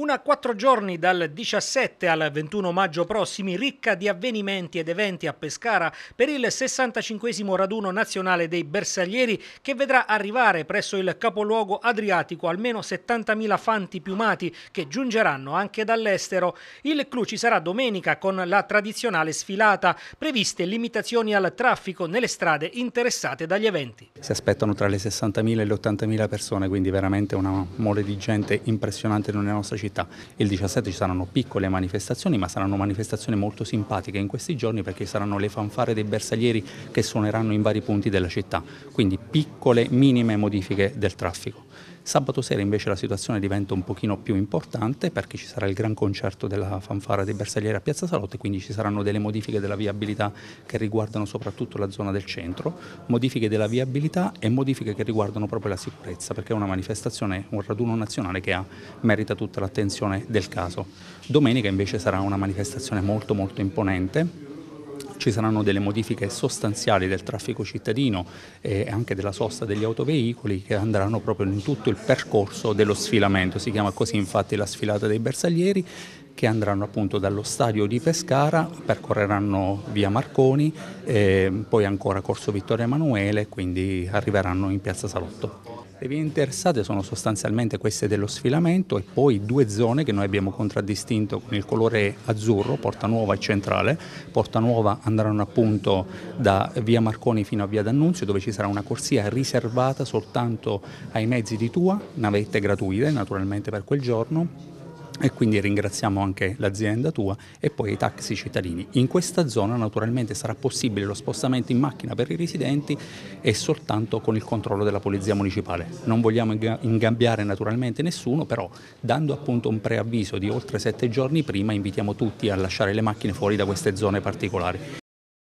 Una quattro giorni dal 17 al 21 maggio prossimi, ricca di avvenimenti ed eventi a Pescara per il 65 raduno nazionale dei bersaglieri che vedrà arrivare presso il capoluogo adriatico almeno 70.000 fanti piumati che giungeranno anche dall'estero. Il clou ci sarà domenica con la tradizionale sfilata, previste limitazioni al traffico nelle strade interessate dagli eventi. Si aspettano tra le 60.000 e le 80.000 persone, quindi veramente una mole di gente impressionante nella nostra città città. Il 17 ci saranno piccole manifestazioni, ma saranno manifestazioni molto simpatiche in questi giorni perché saranno le fanfare dei bersaglieri che suoneranno in vari punti della città. Quindi piccole, minime modifiche del traffico. Sabato sera invece la situazione diventa un pochino più importante perché ci sarà il gran concerto della fanfara dei bersaglieri a Piazza Salotte, quindi ci saranno delle modifiche della viabilità che riguardano soprattutto la zona del centro, modifiche della viabilità e modifiche che riguardano proprio la sicurezza, perché è una manifestazione, un raduno nazionale che ha, merita tutta l'attenzione del caso. Domenica invece sarà una manifestazione molto molto imponente ci saranno delle modifiche sostanziali del traffico cittadino e anche della sosta degli autoveicoli che andranno proprio in tutto il percorso dello sfilamento, si chiama così infatti la sfilata dei bersaglieri che andranno appunto dallo stadio di Pescara, percorreranno via Marconi, poi ancora Corso Vittorio Emanuele, quindi arriveranno in piazza Salotto. Le vie interessate sono sostanzialmente queste dello sfilamento e poi due zone che noi abbiamo contraddistinto con il colore azzurro, Porta Nuova e Centrale. Porta Nuova andranno appunto da via Marconi fino a via D'Annunzio dove ci sarà una corsia riservata soltanto ai mezzi di tua, navette gratuite naturalmente per quel giorno e quindi ringraziamo anche l'azienda tua e poi i taxi cittadini. In questa zona naturalmente sarà possibile lo spostamento in macchina per i residenti e soltanto con il controllo della Polizia Municipale. Non vogliamo ingabbiare naturalmente nessuno, però dando appunto un preavviso di oltre sette giorni prima invitiamo tutti a lasciare le macchine fuori da queste zone particolari.